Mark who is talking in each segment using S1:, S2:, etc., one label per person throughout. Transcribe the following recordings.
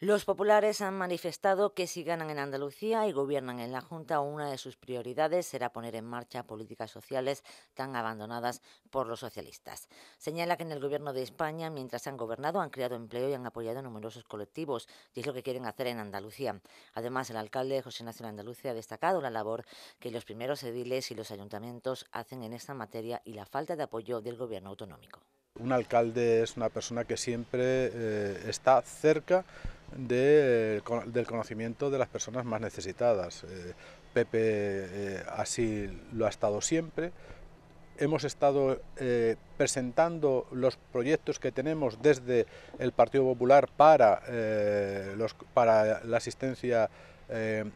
S1: Los populares han manifestado que si ganan en Andalucía y gobiernan en la Junta, una de sus prioridades será poner en marcha políticas sociales tan abandonadas por los socialistas. Señala que en el gobierno de España, mientras han gobernado, han creado empleo y han apoyado numerosos colectivos, y es lo que quieren hacer en Andalucía. Además, el alcalde José Nacional Andalucía ha destacado la labor que los primeros ediles y los ayuntamientos hacen en esta materia y la falta de apoyo del gobierno autonómico.
S2: Un alcalde es una persona que siempre eh, está cerca del conocimiento de las personas más necesitadas. Eh, Pepe eh, así lo ha estado siempre. Hemos estado eh, presentando los proyectos que tenemos desde el Partido Popular para la asistencia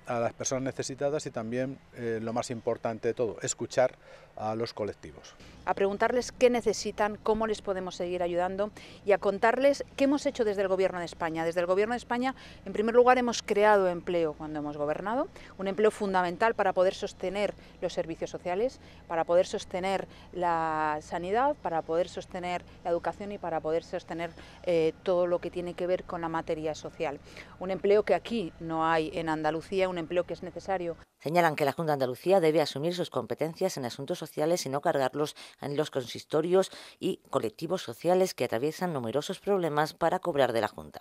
S2: a las personas necesitadas y también, lo más importante de todo, escuchar a los colectivos
S3: a preguntarles qué necesitan, cómo les podemos seguir ayudando y a contarles qué hemos hecho desde el Gobierno de España. Desde el Gobierno de España, en primer lugar, hemos creado empleo cuando hemos gobernado, un empleo fundamental para poder sostener los servicios sociales, para poder sostener la sanidad, para poder sostener la educación y para poder sostener eh, todo lo que tiene que ver con la materia social. Un empleo que aquí no hay en Andalucía, un empleo que es necesario.
S1: Señalan que la Junta de Andalucía debe asumir sus competencias en asuntos sociales y no cargarlos en los consistorios y colectivos sociales que atraviesan numerosos problemas para cobrar de la Junta.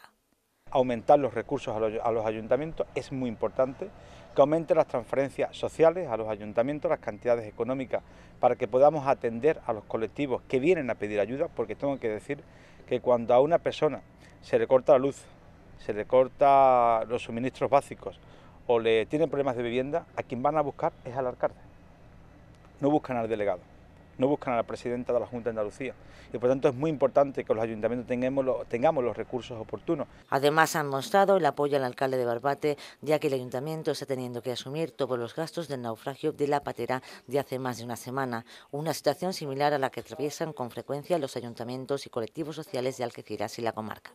S4: Aumentar los recursos a los, ayuntamientos es muy importante, que aumente las transferencias sociales a los ayuntamientos, las cantidades económicas, para que podamos atender a los colectivos que vienen a pedir ayuda, porque tengo que decir que cuando a una persona se le corta la luz, se le corta los suministros básicos o le tienen problemas de vivienda, a quien van a buscar es al alcalde, no buscan al delegado no buscan a la presidenta de la Junta de Andalucía. Y por tanto es muy
S1: importante que
S4: los ayuntamientos tengamos, los, tengamos los recursos oportunos.
S1: Además han mostrado el apoyo al alcalde de Barbate, ya que el ayuntamiento está teniendo que asumir todos los gastos del naufragio de la patera de hace más de una semana, una situación similar a la que atraviesan con frecuencia los ayuntamientos y colectivos sociales de Algeciras y la comarca.